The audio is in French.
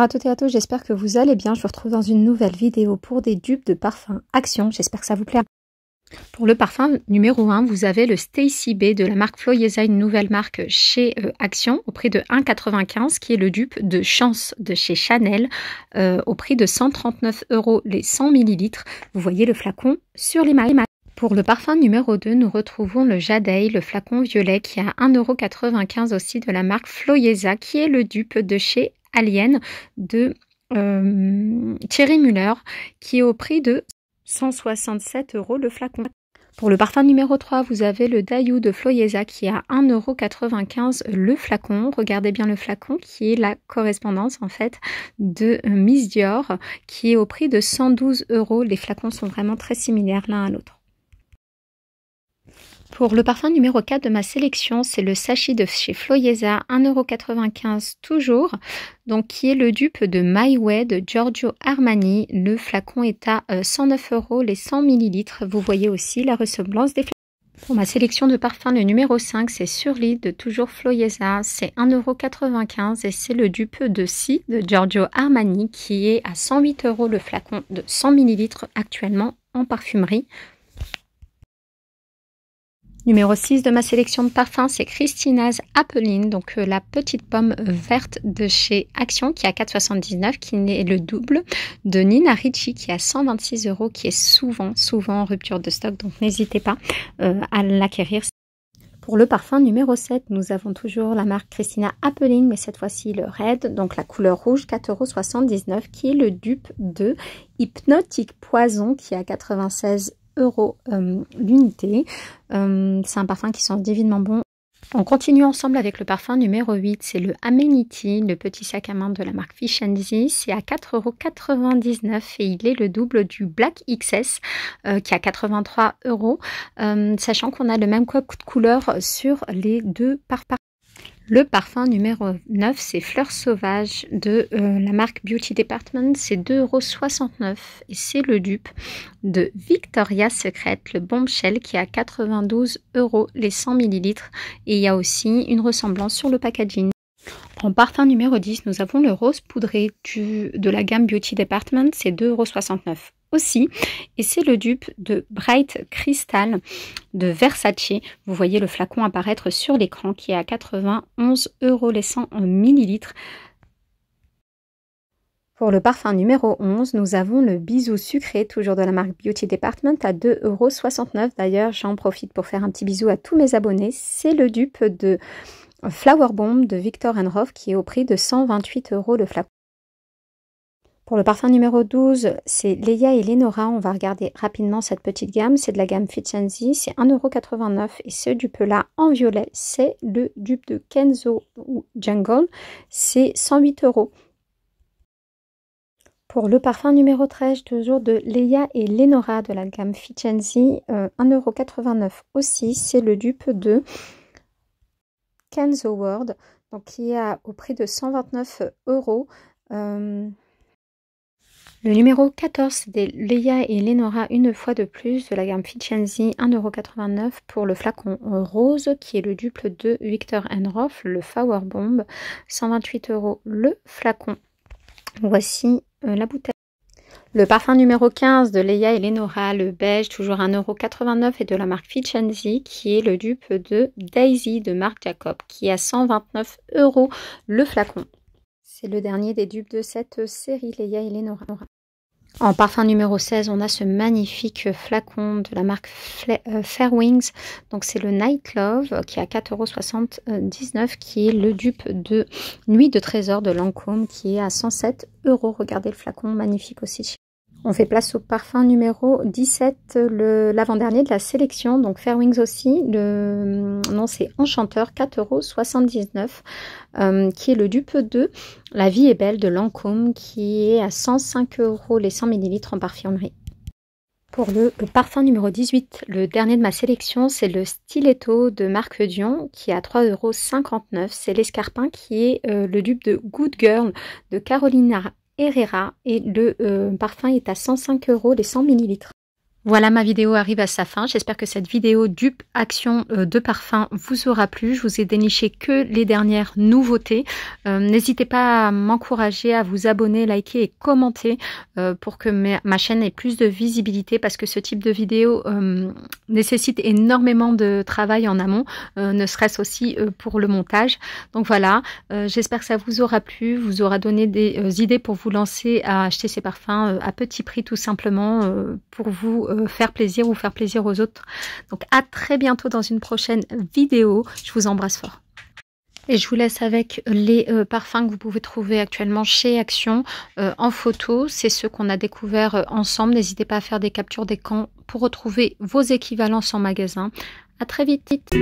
Bonjour à toutes et à tous, j'espère que vous allez bien. Je vous retrouve dans une nouvelle vidéo pour des dupes de parfums Action. J'espère que ça vous plaira. Pour le parfum numéro 1, vous avez le Stacy B de la marque Floyesa, une nouvelle marque chez euh, Action, au prix de 1,95, qui est le dupe de Chance de chez Chanel, euh, au prix de 139 euros les 100 ml. Vous voyez le flacon sur les mailles. Pour le parfum numéro 2, nous retrouvons le Jadei, le flacon violet qui est à 1,95€ aussi de la marque Floyesa, qui est le dupe de chez Alien de euh, Thierry Muller, qui est au prix de 167€ le flacon. Pour le parfum numéro 3, vous avez le Dayou de Floyesa qui est à 1,95€ le flacon. Regardez bien le flacon qui est la correspondance en fait de euh, Miss Dior qui est au prix de 112€. Les flacons sont vraiment très similaires l'un à l'autre. Pour le parfum numéro 4 de ma sélection, c'est le sachet de chez Floyesa, 1,95€ toujours, donc qui est le dupe de My Way de Giorgio Armani. Le flacon est à 109€ euh, les 100 ml. Vous voyez aussi la ressemblance des flacons. Pour ma sélection de parfums, le numéro 5, c'est Surly de Toujours Floyesa. C'est 1,95€ et c'est le dupe de Si de Giorgio Armani qui est à 108€ le flacon de 100 ml actuellement en parfumerie. Numéro 6 de ma sélection de parfums, c'est Christina's Appeline, donc euh, la petite pomme euh, verte de chez Action qui est à 4,79, qui est le double de Nina Ricci qui est à 126 euros, qui est souvent, souvent en rupture de stock, donc n'hésitez pas euh, à l'acquérir. Pour le parfum numéro 7, nous avons toujours la marque Christina Appeline, mais cette fois-ci le Red, donc la couleur rouge, 4,79€, qui est le dupe de Hypnotic Poison, qui est à 96 euros euh, l'unité. Euh, c'est un parfum qui sent divinement bon. On continue ensemble avec le parfum numéro 8, c'est le Amenity, le petit sac à main de la marque Fish C'est à 4,99€ et il est le double du Black XS euh, qui est à 83€, euros, sachant qu'on a le même de couleur sur les deux parfums. Le parfum numéro 9, c'est Fleurs Sauvages de euh, la marque Beauty Department. C'est 2,69€ et c'est le dupe de Victoria Secret, le Bombshell, qui est à 92 euros les 100 ml. Et il y a aussi une ressemblance sur le packaging. En parfum numéro 10, nous avons le rose poudré du, de la gamme Beauty Department, c'est 2,69€ aussi. Et c'est le dupe de Bright Crystal de Versace. Vous voyez le flacon apparaître sur l'écran qui est à 91 euros les 100 millilitres. Pour le parfum numéro 11, nous avons le bisou sucré, toujours de la marque Beauty Department, à 2,69€. D'ailleurs, j'en profite pour faire un petit bisou à tous mes abonnés. C'est le dupe de Flower Bomb de Victor Enroff qui est au prix de 128 euros le flacon. Pour le parfum numéro 12, c'est Leia et Lenora. On va regarder rapidement cette petite gamme. C'est de la gamme Fitchenzi. c'est 1,89€ et ce dupe-là en violet, c'est le dupe de Kenzo ou Jungle, c'est 108 euros. Pour le parfum numéro 13, toujours de Leia et Lenora de la gamme quatre euh, 1,89€ aussi, c'est le dupe de Kenzo World, donc il y a au prix de 129 euros. Euh, le numéro 14, des Leia et Lenora une fois de plus de la gamme Fitchenzi, 1,89€ pour le flacon rose qui est le duple de Victor Enroff, le Bomb 128€ le flacon. Voici euh, la bouteille. Le parfum numéro 15 de Leia et Lenora, le beige, toujours 1,89€ et de la marque Fitchenzi, qui est le dupe de Daisy de Marc Jacob, qui a à 129€ le flacon. C'est le dernier des dupes de cette euh, série, Leia et Lenora. En parfum numéro 16, on a ce magnifique flacon de la marque euh, Fairwings. Donc c'est le Night Love euh, qui est à 4,79€ qui est le dupe de Nuit de Trésor de Lancôme qui est à 107 euros. Regardez le flacon, magnifique aussi. On fait place au parfum numéro 17, l'avant-dernier de la sélection. Donc Fairwings aussi. Le mm, nom c'est Enchanteur, 4,79€, euh, qui est le dupe de La vie est belle de Lancôme, qui est à 105 euros les 100 ml en parfumerie. Pour le, parfum numéro 18, le dernier de ma sélection, c'est le Stiletto de Marc Dion qui est à 3,59€. C'est l'escarpin qui est euh, le dupe de Good Girl de Carolina Herrera et le euh, parfum est à 105 euros des 100 millilitres. Voilà, ma vidéo arrive à sa fin. J'espère que cette vidéo dupe action euh, de parfum vous aura plu. Je vous ai déniché que les dernières nouveautés. Euh, n'hésitez pas à m'encourager, à vous abonner, liker et commenter euh, pour que ma chaîne ait plus de visibilité parce que ce type de vidéo nécessite énormément de travail en amont, ne serait-ce aussi pour le montage. Donc voilà, j'espère que ça vous aura plu, vous aura donné des idées pour vous lancer à acheter ces parfums à petit prix tout simplement pour vous faire plaisir ou faire plaisir aux autres. Donc à très bientôt dans une prochaine vidéo. Je vous embrasse fort. Et je vous laisse avec les euh, parfums que vous pouvez trouver actuellement chez Action euh, en photo. C'est ceux qu'on a découvert euh, ensemble. N'hésitez pas à faire des captures des camps pour retrouver vos équivalences en magasin. À très vite.